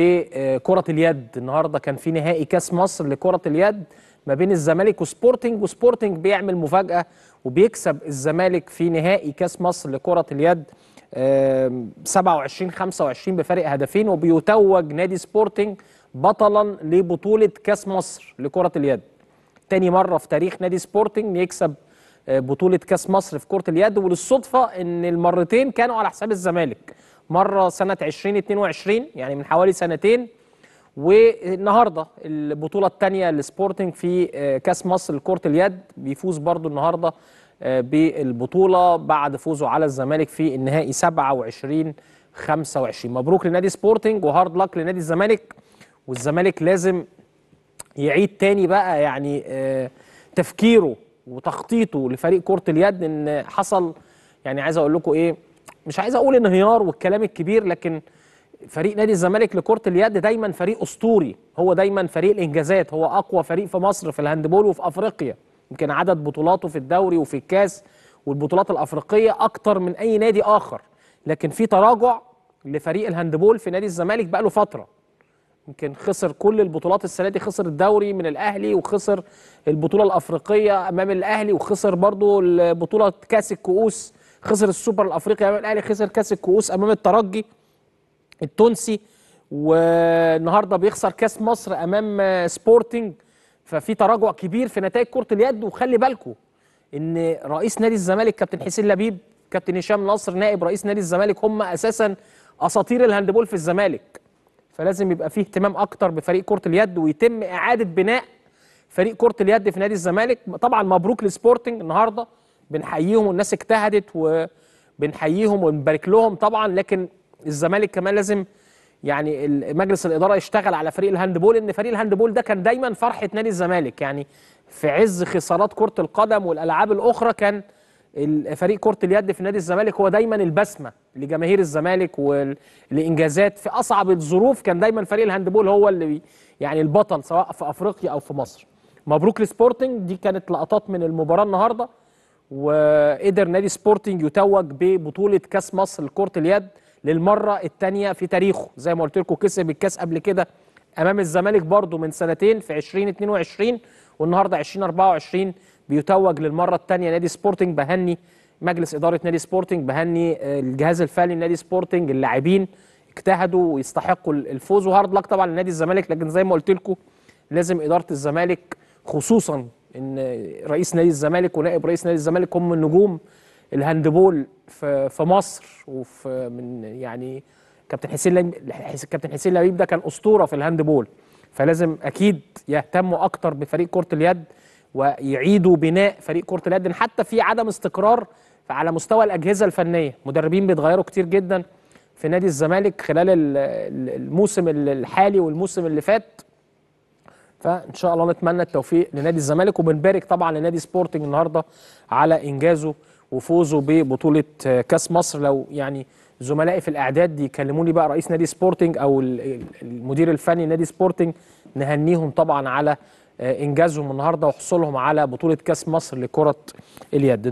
آه، كرة اليد النهارده كان في نهائي كاس مصر لكرة اليد ما بين الزمالك وسبورتنج وسبورتنج بيعمل مفاجأة وبيكسب الزمالك في نهائي كاس مصر لكرة اليد 27 25 بفارق هدفين وبيتوج نادي سبورتنج بطلا لبطولة كاس مصر لكرة اليد تاني مرة في تاريخ نادي سبورتنج يكسب آه، بطوله كاس مصر في كره اليد وللصدفه ان المرتين كانوا على حساب الزمالك مره سنه 2022 يعني من حوالي سنتين والنهارده البطوله الثانيه لسبورتنج في آه، كاس مصر لكره اليد بيفوز برضو النهارده آه، بالبطوله بعد فوزه على الزمالك في النهائي 27 25 مبروك لنادي سبورتنج وهارد لك لنادي الزمالك والزمالك لازم يعيد تاني بقى يعني تفكيره وتخطيطه لفريق كره اليد ان حصل يعني عايز اقول لكم ايه مش عايز اقول انهيار والكلام الكبير لكن فريق نادي الزمالك لكره اليد دايما فريق اسطوري هو دايما فريق الانجازات هو اقوى فريق في مصر في الهاندبول وفي افريقيا يمكن عدد بطولاته في الدوري وفي الكاس والبطولات الافريقيه اكتر من اي نادي اخر لكن في تراجع لفريق الهاندبول في نادي الزمالك بقى له فتره يمكن خسر كل البطولات السنه دي خسر الدوري من الاهلي وخسر البطوله الافريقيه امام الاهلي وخسر برضو البطوله كاس الكؤوس خسر السوبر الافريقي امام الاهلي خسر كاس الكؤوس امام الترجي التونسي والنهارده بيخسر كاس مصر امام سبورتنج ففي تراجع كبير في نتائج كره اليد وخلي بالكم ان رئيس نادي الزمالك كابتن حسين لبيب كابتن هشام نصر نائب رئيس نادي الزمالك هم اساسا اساطير الهاندبول في الزمالك فلازم يبقى فيه اهتمام اكتر بفريق كره اليد ويتم اعاده بناء فريق كره اليد في نادي الزمالك طبعا مبروك لسبورتنج النهارده بنحييهم والناس اجتهدت وبنحييهم ونبارك لهم طبعا لكن الزمالك كمان لازم يعني مجلس الاداره يشتغل على فريق الهاندبول ان فريق الهاندبول ده كان دايما فرحه نادي الزمالك يعني في عز خسارات كره القدم والالعاب الاخرى كان فريق كره اليد في نادي الزمالك هو دايما البسمه لجماهير الزمالك والانجازات في اصعب الظروف كان دايما فريق الهاندبول هو اللي يعني البطل سواء في افريقيا او في مصر مبروك لسبورتنج دي كانت لقطات من المباراه النهارده وقدر نادي سبورتنج يتوج ببطوله كاس مصر لكره اليد للمره الثانيه في تاريخه زي ما قلت لكم كسب الكاس قبل كده امام الزمالك برضو من سنتين في 2022 والنهارده 2024 بيتوج للمره الثانيه نادي سبورتنج بهني مجلس اداره نادي سبورتنج بهني آه، الجهاز الفني لنادي سبورتنج اللاعبين اجتهدوا ويستحقوا الفوز وهارد لك طبعا لنادي الزمالك لكن زي ما قلت لكم لازم اداره الزمالك خصوصا ان رئيس نادي الزمالك ونائب رئيس نادي الزمالك هم نجوم الهاندبول في في مصر وفي من يعني كابتن حسين كابتن حسين لبيب ده كان اسطوره في الهاندبول فلازم اكيد يهتموا اكتر بفريق كره اليد ويعيدوا بناء فريق كره اليد حتى في عدم استقرار على مستوى الاجهزه الفنيه مدربين بيتغيروا كتير جدا في نادي الزمالك خلال الموسم الحالي والموسم اللي فات فان شاء الله نتمنى التوفيق لنادي الزمالك وبنبارك طبعا لنادي سبورتنج النهارده على انجازه وفوزه ببطوله كاس مصر لو يعني زملائي في الاعداد يكلموني بقى رئيس نادي سبورتنج او المدير الفني نادي سبورتنج نهنيهم طبعا على آه، انجازهم النهارده وحصولهم على بطوله كاس مصر لكره اليد